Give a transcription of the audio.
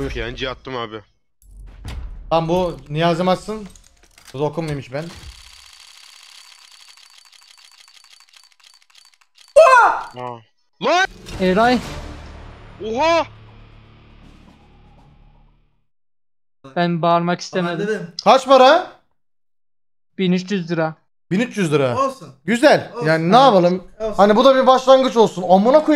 Yok yancı attım abi. Lan bu Niyazi Mazsın. Zokum muymuş ben? Aa. Lan! Eray Oha! ben bağırmak Ama istemedim. Kaç para? 1300 lira. 1300 lira. Olsun. Güzel. Olsun. Yani ne yapalım? Olsun. Hani bu da bir başlangıç olsun. Amına koyayım.